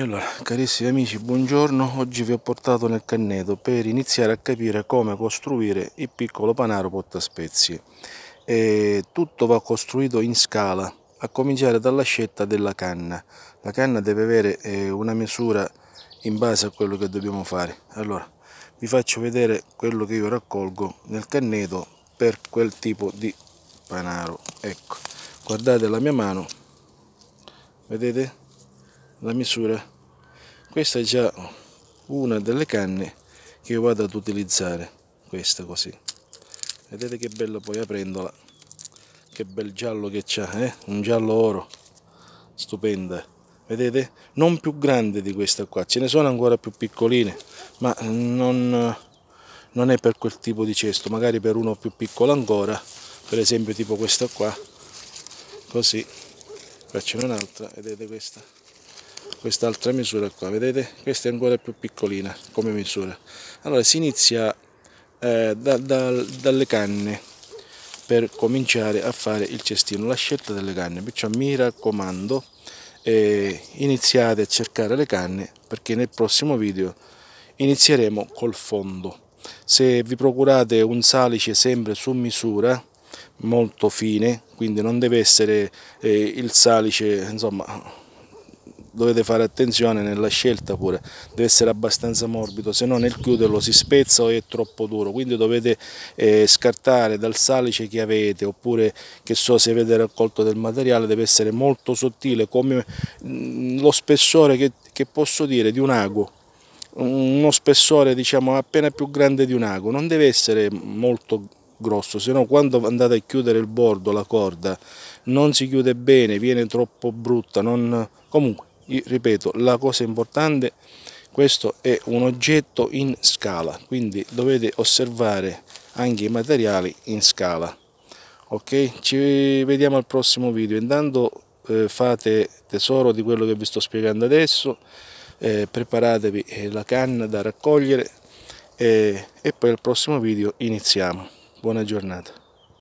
allora, carissimi amici, buongiorno. Oggi vi ho portato nel canneto per iniziare a capire come costruire il piccolo panaro portaspezie. E tutto va costruito in scala, a cominciare dalla scelta della canna. La canna deve avere eh, una misura in base a quello che dobbiamo fare. Allora, vi faccio vedere quello che io raccolgo nel canneto per quel tipo di panaro. Ecco, guardate la mia mano, vedete? la misura questa è già una delle canne che io vado ad utilizzare questa così vedete che bello poi aprendola che bel giallo che c'ha eh? un giallo oro stupenda vedete non più grande di questa qua ce ne sono ancora più piccoline ma non, non è per quel tipo di cesto magari per uno più piccolo ancora per esempio tipo questa qua così faccio un'altra vedete questa quest'altra misura qua vedete questa è ancora più piccolina come misura allora si inizia eh, da, da, dalle canne per cominciare a fare il cestino la scelta delle canne perciò mi raccomando eh, iniziate a cercare le canne perché nel prossimo video inizieremo col fondo se vi procurate un salice sempre su misura molto fine quindi non deve essere eh, il salice insomma dovete fare attenzione nella scelta pure, deve essere abbastanza morbido, se no nel chiuderlo si spezza o è troppo duro, quindi dovete eh, scartare dal salice che avete oppure che so se avete raccolto del materiale deve essere molto sottile come mm, lo spessore che, che posso dire di un ago uno spessore diciamo appena più grande di un ago non deve essere molto grosso, se no quando andate a chiudere il bordo, la corda, non si chiude bene, viene troppo brutta, non... comunque ripeto la cosa importante questo è un oggetto in scala quindi dovete osservare anche i materiali in scala ok ci vediamo al prossimo video intanto eh, fate tesoro di quello che vi sto spiegando adesso eh, preparatevi eh, la canna da raccogliere eh, e poi al prossimo video iniziamo buona giornata